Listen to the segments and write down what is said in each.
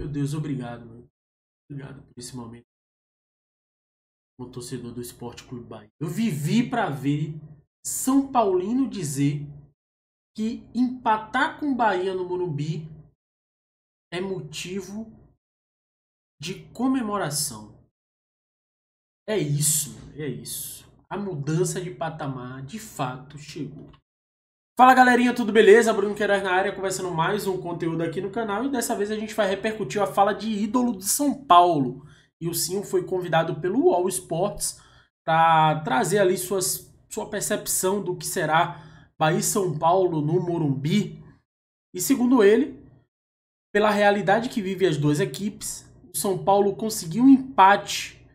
Meu Deus, obrigado, mano. Obrigado por esse momento. Como torcedor do Esporte Clube Bahia. Eu vivi para ver São Paulino dizer que empatar com Bahia no Morumbi é motivo de comemoração. É isso, é isso. A mudança de patamar de fato chegou. Fala galerinha, tudo beleza? Bruno Queiroz na área, começando mais um conteúdo aqui no canal e dessa vez a gente vai repercutir a fala de ídolo de São Paulo. E o Sim foi convidado pelo All Sports para trazer ali suas, sua percepção do que será Bahia São Paulo no Morumbi. E segundo ele, pela realidade que vive as duas equipes, o São Paulo conseguiu um empate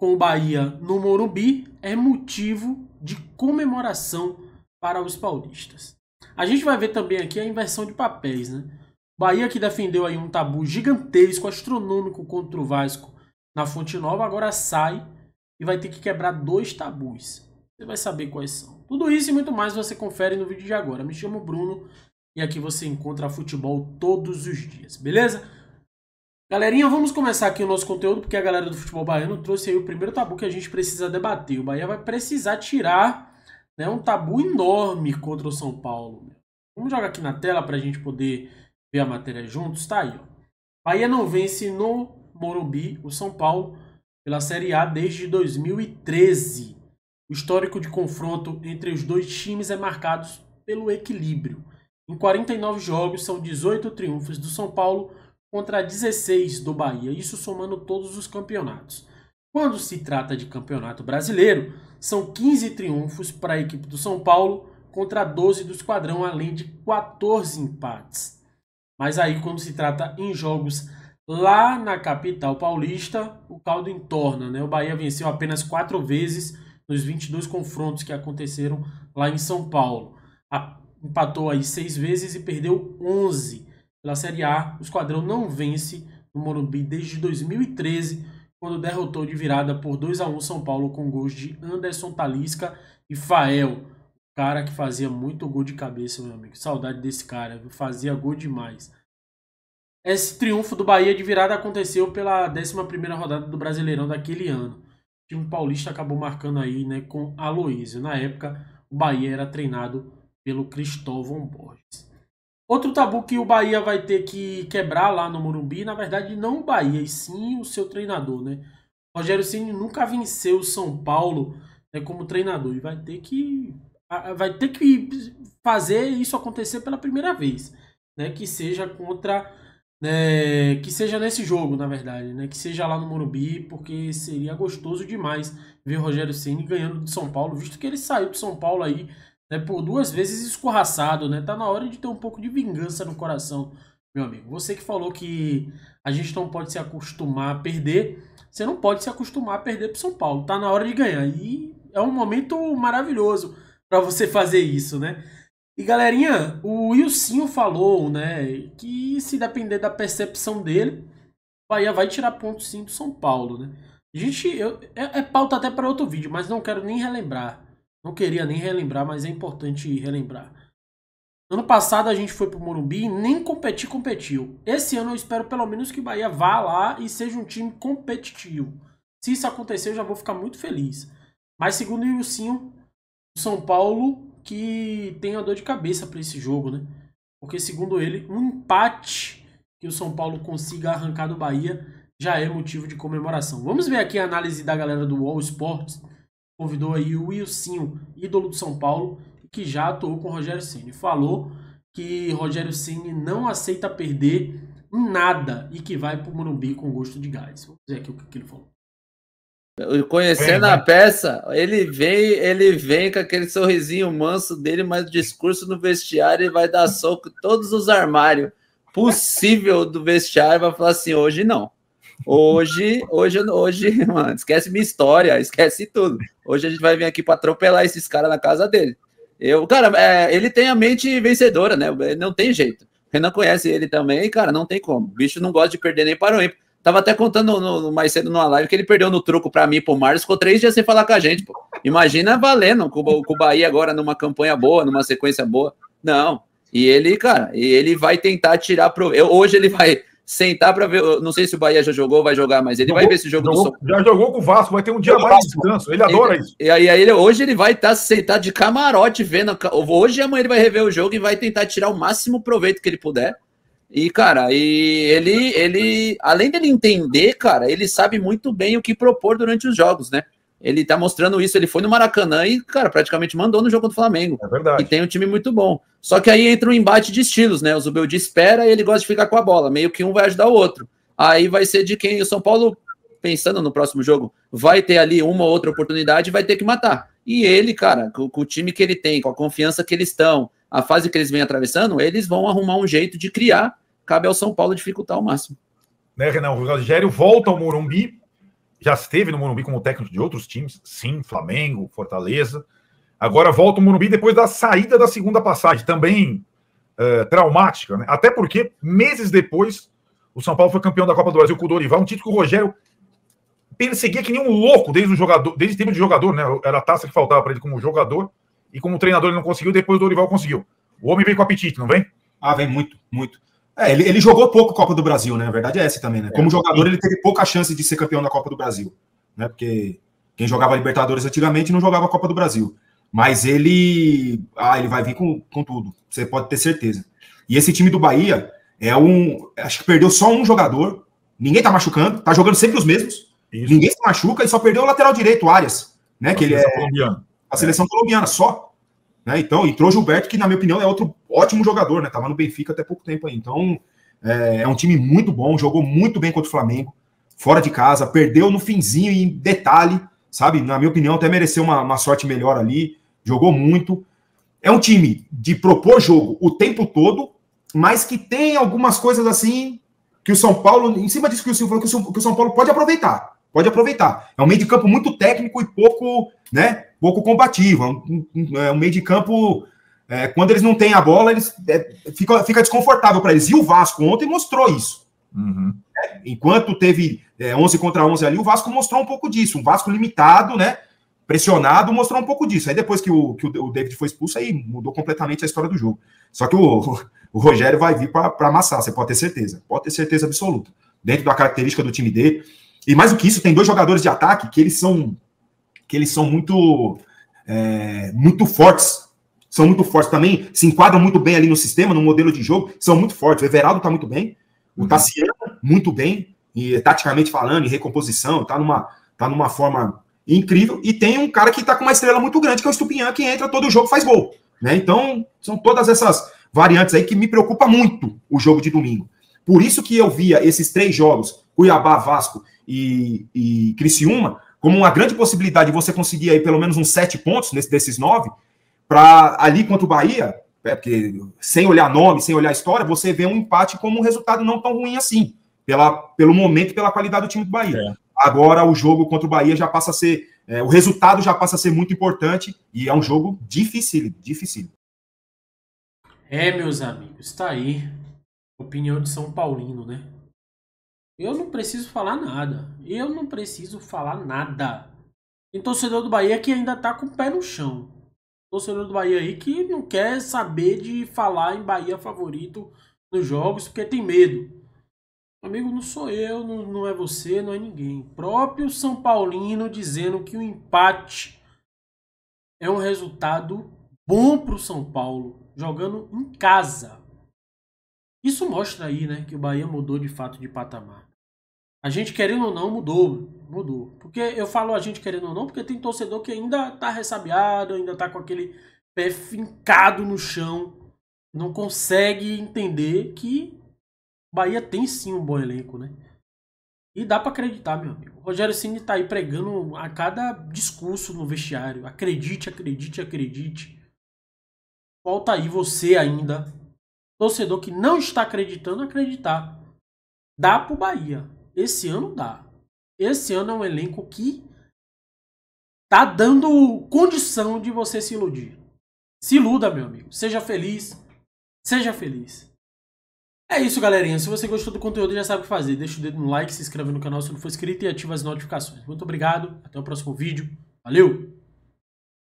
com o Bahia no Morumbi é motivo de comemoração para os paulistas. A gente vai ver também aqui a inversão de papéis, né? Bahia que defendeu aí um tabu gigantesco, astronômico contra o Vasco na Fonte Nova, agora sai e vai ter que quebrar dois tabus. Você vai saber quais são. Tudo isso e muito mais você confere no vídeo de agora. Me chamo Bruno e aqui você encontra futebol todos os dias, beleza? Galerinha, vamos começar aqui o nosso conteúdo, porque a galera do futebol baiano trouxe aí o primeiro tabu que a gente precisa debater. O Bahia vai precisar tirar né, um tabu enorme contra o São Paulo. Vamos jogar aqui na tela para a gente poder ver a matéria juntos? Tá aí. Ó. Bahia não vence no Morumbi o São Paulo pela Série A desde 2013. O histórico de confronto entre os dois times é marcado pelo equilíbrio. Em 49 jogos, são 18 triunfos do São Paulo contra 16 do Bahia, isso somando todos os campeonatos. Quando se trata de campeonato brasileiro, são 15 triunfos para a equipe do São Paulo contra 12 do esquadrão, além de 14 empates. Mas aí, quando se trata em jogos lá na capital paulista, o caldo entorna. Né? O Bahia venceu apenas quatro vezes nos 22 confrontos que aconteceram lá em São Paulo. A, empatou aí seis vezes e perdeu 11 pela Série A. O esquadrão não vence no Morumbi desde 2013, quando derrotou de virada por 2 a 1 São Paulo com gols de Anderson Talisca e Fael. Cara que fazia muito gol de cabeça, meu amigo. Saudade desse cara, fazia gol demais. Esse triunfo do Bahia de virada aconteceu pela 11 rodada do Brasileirão daquele ano. O time paulista acabou marcando aí, né, com Aloísio. Na época, o Bahia era treinado pelo Cristóvão Borges. Outro tabu que o Bahia vai ter que quebrar lá no Morumbi, na verdade, não o Bahia, e sim o seu treinador, né? Rogério Ceni nunca venceu o São Paulo né, como treinador e vai ter que vai ter que fazer isso acontecer pela primeira vez, né? Que seja contra né, que seja nesse jogo, na verdade, né? Que seja lá no Morumbi, porque seria gostoso demais ver o Rogério Ceni ganhando de São Paulo, visto que ele saiu de São Paulo aí né, por duas vezes escorraçado, né? Tá na hora de ter um pouco de vingança no coração, meu amigo. Você que falou que a gente não pode se acostumar a perder, você não pode se acostumar a perder pro São Paulo. Tá na hora de ganhar. E é um momento maravilhoso para você fazer isso, né? E galerinha, o Wilsinho falou, né, que se depender da percepção dele, o Bahia vai tirar ponto sim do São Paulo, né? Gente, eu, é, é pauta até para outro vídeo, mas não quero nem relembrar. Não queria nem relembrar, mas é importante relembrar. Ano passado a gente foi pro Morumbi e nem competir competiu. Esse ano eu espero pelo menos que o Bahia vá lá e seja um time competitivo. Se isso acontecer, eu já vou ficar muito feliz. Mas segundo o Ilcinho, o São Paulo que tem a dor de cabeça para esse jogo, né? Porque segundo ele, um empate que o São Paulo consiga arrancar do Bahia já é motivo de comemoração. Vamos ver aqui a análise da galera do All Sports convidou aí o Wilson, ídolo do São Paulo, que já atuou com o Rogério Ceni. Falou que Rogério Ceni não aceita perder nada e que vai para o Morumbi com gosto de gás. Vamos dizer aqui o que ele falou. Conhecendo é, a né? peça, ele vem, ele vem com aquele sorrisinho manso dele, mas o discurso no vestiário ele vai dar soco em todos os armários possível do vestiário, vai falar assim, hoje não. Hoje, hoje, hoje, mano, esquece minha história, esquece tudo. Hoje a gente vai vir aqui para atropelar esses caras na casa dele. Eu, cara, é, ele tem a mente vencedora, né? Não tem jeito. Renan conhece ele também, cara, não tem como. O bicho não gosta de perder nem para o ímpio. Tava até contando no, no, mais cedo numa live que ele perdeu no truco para mim e pro ficou três dias sem falar com a gente, pô. Imagina valendo com, com o Bahia agora numa campanha boa, numa sequência boa. Não. E ele, cara, ele vai tentar tirar pro. Eu, hoje ele vai sentar para ver. Não sei se o Bahia já jogou, vai jogar, mas ele jogou, vai ver esse jogo jogou, Já jogou com o Vasco, vai ter um dia mais de descanso. Ele adora ele, isso. E aí, ele, hoje ele vai estar tá sentado de camarote vendo. Hoje e amanhã ele vai rever o jogo e vai tentar tirar o máximo proveito que ele puder. E, cara, e ele, ele, além dele entender, cara, ele sabe muito bem o que propor durante os jogos, né? Ele tá mostrando isso. Ele foi no Maracanã e, cara, praticamente mandou no jogo do Flamengo. É verdade. E tem um time muito bom. Só que aí entra um embate de estilos, né? O Zubeldi espera e ele gosta de ficar com a bola. Meio que um vai ajudar o outro. Aí vai ser de quem o São Paulo, pensando no próximo jogo, vai ter ali uma ou outra oportunidade e vai ter que matar. E ele, cara, com, com o time que ele tem, com a confiança que eles estão, a fase que eles vêm atravessando, eles vão arrumar um jeito de criar. Cabe ao São Paulo dificultar ao máximo. Né, Renan? O Rogério volta ao Morumbi já esteve no Morumbi como técnico de outros times, sim, Flamengo, Fortaleza. Agora volta o Morumbi depois da saída da segunda passagem, também é, traumática, né? Até porque, meses depois, o São Paulo foi campeão da Copa do Brasil com o Dorival, um título que o Rogério perseguia que nem um louco desde o jogador, desde o tempo de jogador, né? Era a taça que faltava para ele como jogador, e como treinador ele não conseguiu, depois o Dorival conseguiu. O homem vem com apetite, não vem? Ah, vem muito, muito. É, ele, ele jogou pouco Copa do Brasil, né? A verdade é essa também, né? Como é. jogador, ele teve pouca chance de ser campeão da Copa do Brasil, né? Porque quem jogava Libertadores antigamente não jogava Copa do Brasil. Mas ele. Ah, ele vai vir com, com tudo. Você pode ter certeza. E esse time do Bahia é um. Acho que perdeu só um jogador. Ninguém tá machucando, tá jogando sempre os mesmos. Isso. Ninguém se machuca e só perdeu o lateral direito, o Arias, né? A que ele é. Colombiana. A seleção colombiana só. Né? Então, entrou Gilberto, que, na minha opinião, é outro ótimo jogador, né? Tava no Benfica até pouco tempo aí. Então, é, é um time muito bom, jogou muito bem contra o Flamengo, fora de casa, perdeu no finzinho em detalhe, sabe? Na minha opinião, até mereceu uma, uma sorte melhor ali, jogou muito. É um time de propor jogo o tempo todo, mas que tem algumas coisas assim que o São Paulo, em cima disso que o Silvio falou, que o São Paulo pode aproveitar pode aproveitar. É um meio de campo muito técnico e pouco, né, pouco combativo. É um, é um meio de campo. É, quando eles não têm a bola, eles é, fica, fica desconfortável para eles. E o Vasco ontem mostrou isso. Uhum. É, enquanto teve é, 11 contra 11 ali, o Vasco mostrou um pouco disso. Um Vasco limitado, né? Pressionado, mostrou um pouco disso. Aí depois que o, que o David foi expulso, aí mudou completamente a história do jogo. Só que o, o Rogério vai vir para amassar, você pode ter certeza. Pode ter certeza absoluta. Dentro da característica do time dele, e mais do que isso, tem dois jogadores de ataque que eles são que eles são muito é, muito fortes. São muito fortes também, se enquadram muito bem ali no sistema, no modelo de jogo, são muito fortes. O Everaldo está muito bem, uhum. o Tassiano muito bem, e taticamente falando, em recomposição, está numa, tá numa forma incrível. E tem um cara que está com uma estrela muito grande, que é o Estupinhan, que entra todo jogo faz gol. Né? Então, são todas essas variantes aí que me preocupa muito o jogo de domingo. Por isso que eu via esses três jogos, Cuiabá, Vasco e, e Criciúma como uma grande possibilidade de você conseguir aí pelo menos uns sete pontos nesse, desses nove, para ali contra o Bahia, é, porque sem olhar nome, sem olhar história, você vê um empate como um resultado não tão ruim assim, pela, pelo momento e pela qualidade do time do Bahia. É. Agora o jogo contra o Bahia já passa a ser, é, o resultado já passa a ser muito importante e é um jogo difícil, difícil. É, meus amigos, está aí. Opinião de São Paulino, né? Eu não preciso falar nada. Eu não preciso falar nada. Tem torcedor do Bahia que ainda tá com o pé no chão. Torcedor do Bahia aí que não quer saber de falar em Bahia favorito nos jogos porque tem medo. Amigo, não sou eu, não, não é você, não é ninguém. próprio São Paulino dizendo que o empate é um resultado bom pro São Paulo, jogando em casa. Isso mostra aí, né, que o Bahia mudou de fato de patamar. A gente querendo ou não mudou, mudou. Porque eu falo a gente querendo ou não, porque tem torcedor que ainda tá ressabiado, ainda tá com aquele pé fincado no chão, não consegue entender que Bahia tem sim um bom elenco, né? E dá para acreditar, meu amigo. O Rogério Ceni tá aí pregando a cada discurso no vestiário. Acredite, acredite, acredite. Falta aí você ainda torcedor que não está acreditando acreditar. Dá pro Bahia. Esse ano dá. Esse ano é um elenco que tá dando condição de você se iludir. Se iluda, meu amigo. Seja feliz. Seja feliz. É isso, galerinha. Se você gostou do conteúdo, já sabe o que fazer. Deixa o dedo no like, se inscreve no canal se não for inscrito e ativa as notificações. Muito obrigado. Até o próximo vídeo. Valeu!